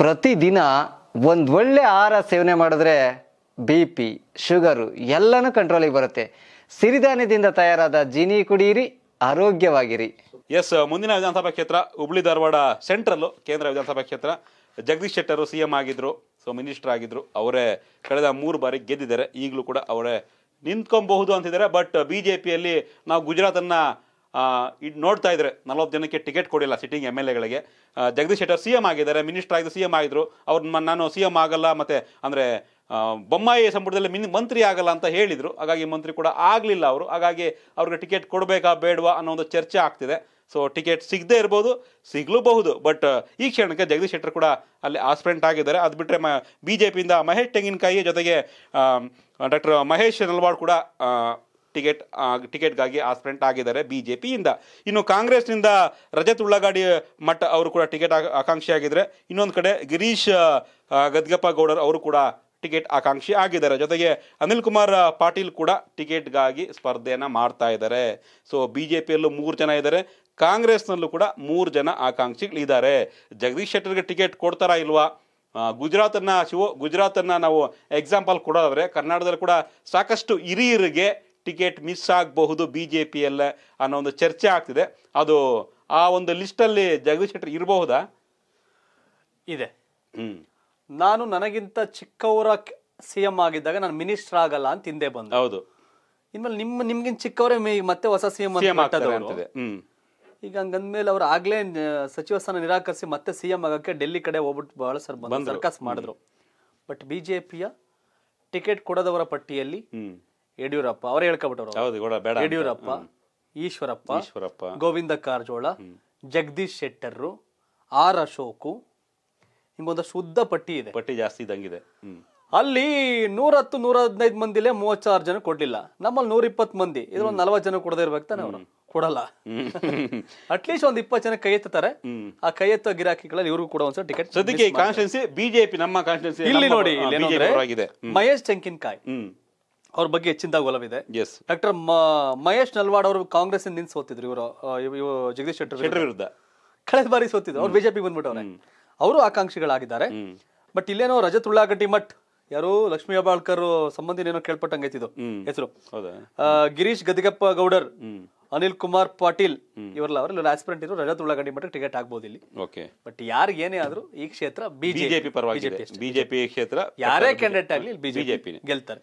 ಪ್ರತಿದಿನ ಒಂದು ಒಳ್ಳೆ ಆಹಾರ ಸೇವನೆ ಮಾಡಿದ್ರೆ ಬಿ ಪಿ ಶುಗರು ಎಲ್ಲನೂ ಕಂಟ್ರೋಲಿಗೆ ಬರುತ್ತೆ ಸಿರಿಧಾನ್ಯದಿಂದ ತಯಾರಾದ ಜೀನಿ ಕುಡಿಯಿರಿ ಆರೋಗ್ಯವಾಗಿರಿ ಎಸ್ ಮುಂದಿನ ವಿಧಾನಸಭಾ ಕ್ಷೇತ್ರ ಹುಬ್ಳಿ ಧಾರವಾಡ ಸೆಂಟ್ರಲ್ಲು ಕೇಂದ್ರ ವಿಧಾನಸಭಾ ಕ್ಷೇತ್ರ ಜಗದೀಶ್ ಶೆಟ್ಟರು ಸಿ ಎಂ ಆಗಿದ್ರು ಸೊ ಮಿನಿಸ್ಟರ್ ಆಗಿದ್ರು ಅವರೇ ಕಳೆದ ಮೂರು ಬಾರಿ ಗೆದ್ದಿದ್ದಾರೆ ಈಗಲೂ ಕೂಡ ಅವರೇ ನಿಂತ್ಕೊಬಹುದು ಅಂತಿದ್ದಾರೆ ಬಟ್ ಬಿ ಜೆ ಪಿಯಲ್ಲಿ ನಾವು ಗುಜರಾತನ್ನು ಇದು ನೋಡ್ತಾ ಇದ್ರೆ ನಲವತ್ತು ಜನಕ್ಕೆ ಟಿಕೆಟ್ ಕೊಡಿಲ್ಲ ಸಿಟ್ಟಿಂಗ್ ಎಮ್ ಎಲ್ ಎಗಳಿಗೆ ಜಗದೀಶ್ ಶೆಟ್ಟರ್ ಸಿ ಎಮ್ ಆಗಿದ್ದಾರೆ ಮಿನಿಸ್ಟರ್ ಆಗಿದ್ದು ಸಿ ಎಮ್ ಆಗಿದ್ರು ಅವ್ರು ನಾನು ಸಿ ಎಮ್ ಆಗಲ್ಲ ಮತ್ತು ಅಂದರೆ ಬೊಮ್ಮಾಯಿ ಸಂಪುಟದಲ್ಲಿ ಮಿನಿ ಮಂತ್ರಿ ಆಗಲ್ಲ ಅಂತ ಹೇಳಿದರು ಹಾಗಾಗಿ ಮಂತ್ರಿ ಕೂಡ ಆಗಲಿಲ್ಲ ಅವರು ಹಾಗಾಗಿ ಅವ್ರಿಗೆ ಟಿಕೆಟ್ ಕೊಡಬೇಕಾ ಬೇಡವಾ ಅನ್ನೋ ಒಂದು ಚರ್ಚೆ ಆಗ್ತಿದೆ ಸೊ ಟಿಕೆಟ್ ಸಿಗದೇ ಇರ್ಬೋದು ಸಿಗಲೂಬಹುದು ಬಟ್ ಈ ಕ್ಷಣಕ್ಕೆ ಜಗದೀಶ್ ಶೆಟ್ಟರ್ ಕೂಡ ಅಲ್ಲಿ ಆಸ್ಪ್ರೆಂಟ್ ಆಗಿದ್ದಾರೆ ಅದು ಬಿಟ್ಟರೆ ಮ ಬಿ ಜೆ ಪಿಯಿಂದ ಮಹೇಶ್ ತೆಂಗಿನಕಾಯಿ ಜೊತೆಗೆ ಡಾಕ್ಟರ್ ಮಹೇಶ್ ನಲ್ವಾಡ್ ಕೂಡ ಟಿಕೆಟ್ ಟಿಕೆಟ್ಗಾಗಿ ಆಸ್ಪ್ರೆಂಟ್ ಆಗಿದ್ದಾರೆ ಬಿ ಜೆ ಪಿಯಿಂದ ಇನ್ನು ಕಾಂಗ್ರೆಸ್ನಿಂದ ರಜತ್ ಉಳ್ಳಾಗಾಡಿ ಮಠ ಅವರು ಕೂಡ ಟಿಕೆಟ್ ಆಕಾಂಕ್ಷಿ ಆಗಿದ್ದಾರೆ ಇನ್ನೊಂದು ಕಡೆ ಗಿರೀಶ್ ಗದ್ಗಪ್ಪ ಗೌಡರ್ ಅವರು ಕೂಡ ಟಿಕೆಟ್ ಆಕಾಂಕ್ಷಿ ಆಗಿದ್ದಾರೆ ಜೊತೆಗೆ ಅನಿಲ್ ಕುಮಾರ್ ಪಾಟೀಲ್ ಕೂಡ ಟಿಕೆಟ್ಗಾಗಿ ಸ್ಪರ್ಧೆಯನ್ನು ಮಾಡ್ತಾ ಇದ್ದಾರೆ ಸೊ ಬಿ ಜೆ ಪಿಯಲ್ಲೂ ಮೂರು ಜನ ಇದ್ದಾರೆ ಕಾಂಗ್ರೆಸ್ನಲ್ಲೂ ಕೂಡ ಮೂರು ಜನ ಆಕಾಂಕ್ಷಿಗಳಿದ್ದಾರೆ ಜಗದೀಶ್ ಶೆಟ್ಟರ್ಗೆ ಟಿಕೆಟ್ ಕೊಡ್ತಾರಾ ಇಲ್ವಾ ಗುಜರಾತನ್ನು ಶಿವ ಗುಜರಾತನ್ನು ನಾವು ಎಕ್ಸಾಂಪಲ್ ಕೊಡೋದಾದರೆ ಕರ್ನಾಟಕದಲ್ಲಿ ಕೂಡ ಸಾಕಷ್ಟು ಹಿರಿಯರಿಗೆ ಟಿಕೆಟ್ ಮಿಸ್ ಆಗಬಹುದು ಬಿ ಜೆ ಅನ್ನೋ ಒಂದು ಚರ್ಚೆ ಆಗ್ತಿದೆ ಅದು ಆ ಒಂದು ಲಿಸ್ಟಲ್ಲಿ ಜಗದೀಶ್ ಶೆಟ್ಟರ್ ಇರಬಹುದಾ ಇದೆ ನಾನು ನನಗಿಂತ ಚಿಕ್ಕವರ ಸಿ ಎಂ ಆಗಿದ್ದಾಗ ನಾನು ಮಿನಿಸ್ಟರ್ ಆಗಲ್ಲ ಅಂತ ಹಿಂದೆ ಬಂದು ಹೌದು ಇನ್ಮೇಲೆ ನಿಮ್ಮ ನಿಮ್ಗಿಂತ ಚಿಕ್ಕವರೇ ಮತ್ತೆ ಹೊಸ ಸಿ ಎಂ ಈಗ ಹಂಗಂದ್ಮೇಲೆ ಅವ್ರು ಆಗ್ಲೇ ಸಚಿವ ಸ್ಥಾನ ನಿರಾಕರಿಸಿ ಮತ್ತೆ ಸಿ ಎಂ ಆಗಕ್ಕೆ ಡೆಲ್ಲಿ ಕಡೆ ಹೋಗ್ಬಿಟ್ಟು ಬಹಳ ಸರ್ ಬಂದು ಸರ್ಕಸ್ ಮಾಡಿದ್ರು ಬಟ್ ಬಿಜೆಪಿಯ ಟಿಕೆಟ್ ಕೊಡದವರ ಪಟ್ಟಿಯಲ್ಲಿ ಯಡಿಯೂರಪ್ಪ ಅವರೇ ಹೇಳ್ಕೊಬಿಟ್ಟವರು ಯಡಿಯೂರಪ್ಪ ಈಶ್ವರಪ್ಪ ಈಶ್ವರಪ್ಪ ಗೋವಿಂದ ಕಾರಜೋಳ ಜಗದೀಶ್ ಶೆಟ್ಟರ್ ಆರ್ ಅಶೋಕು ಹಿಂಗೊಂದಷ್ಟು ಉದ್ದ ಪಟ್ಟಿ ಇದೆ ಪಟ್ಟಿ ಜಾಸ್ತಿ ಇದ್ದಂಗಿದೆ ಅಲ್ಲಿ ಅಲ್ಲಿ ಹತ್ತು ನೂರ ಹದಿನೈದು ಮಂದಿಲೇ ಮೂವತ್ತಾರು ಜನ ಕೊಡ್ಲಿಲ್ಲ ನಮ್ಮಲ್ಲಿ ನೂರ ಇಪ್ಪತ್ತು ಮಂದಿ ಇದ್ರ ಒಂದು ಜನ ಕೊಡದೇ ಇರ್ಬೇಕು ತಾನೆ ಅವರು ಕೊಡಲ್ಲ ಅಟ್ಲೀಸ್ಟ್ ಒಂದ್ ಇಪ್ಪತ್ತು ಜನ ಕೈ ಎತ್ತಾರೆ ಆ ಕೈ ಎತ್ತ ಗಿರಾಕಿಗಳಲ್ಲಿ ಇವ್ರಿಗೂ ಕೂಡ ಒಂದ್ಸಲ ಟಿಕೆಟ್ ಸದ್ಯಕ್ಕೆ ಬಿಜೆಪಿ ನಮ್ಮ ಕಾನ್ಸ್ಟಿಟ್ಯೂನ್ಸಿ ಇಲ್ಲಿ ನೋಡಿ ಮಹೇಶ್ ಟೆಂಕಿನಕಾಯಿ ಅವ್ರ ಬಗ್ಗೆ ಹೆಚ್ಚಿನ ಒಲವಿದೆ ಎಸ್ ಡಾಕ್ಟರ್ ಮಹೇಶ್ ನಲ್ವಾಡ್ ಅವರು ಕಾಂಗ್ರೆಸ್ ನಿಂದ ಸೋತಿದ್ರು ಇವರು ಜಗದೀಶ್ ಶೆಟ್ಟರ್ ವಿರುದ್ಧ ಕಳೆದ ಬಾರಿ ಸೋತಿದ್ರು ಅವ್ರು ಬಿಜೆಪಿ ಬಂದ್ಬಿಟ್ಟವ್ರೆ ಅವರು ಆಕಾಂಕ್ಷಿಗಳಾಗಿದ್ದಾರೆ ಬಟ್ ಇಲ್ಲೇನೋ ರಜತ್ ಉಳ್ಳಾಗಡ್ಡಿ ಮಠ್ ಯಾರು ಲಕ್ಷ್ಮೀ ಸಂಬಂಧ ಸಂಬಂಧಿನೇನೋ ಕೇಳ್ಪಟ್ಟಂಗೈತಿದು ಹೆಸರು ಗಿರೀಶ್ ಗದಿಗಪ್ಪ ಗೌಡರ್ ಅನಿಲ್ ಕುಮಾರ್ ಪಾಟೀಲ್ ಇವರಲ್ಲ ಅವ್ರಲ್ಲಿ ಆಸ್ಪಿರೆಂಟ್ ಇರೋ ರಜತ್ ಉಳ್ಳಾಗಡ್ಡಿ ಮಠ ಟಿಕೆಟ್ ಆಗ್ಬೋದು ಇಲ್ಲಿ ಓಕೆ ಬಟ್ ಯಾರು ಏನೇ ಆದ್ರೂ ಈ ಕ್ಷೇತ್ರ ಬಿಜೆಪಿ ಪರವಾಗಿ ಬಿಜೆಪಿ ಕ್ಷೇತ್ರ ಯಾರೇ ಕ್ಯಾಂಡಿಡೇಟ್ ಆಗಲಿ ಬಿಜೆಪಿ ಗೆಲ್ತಾರೆ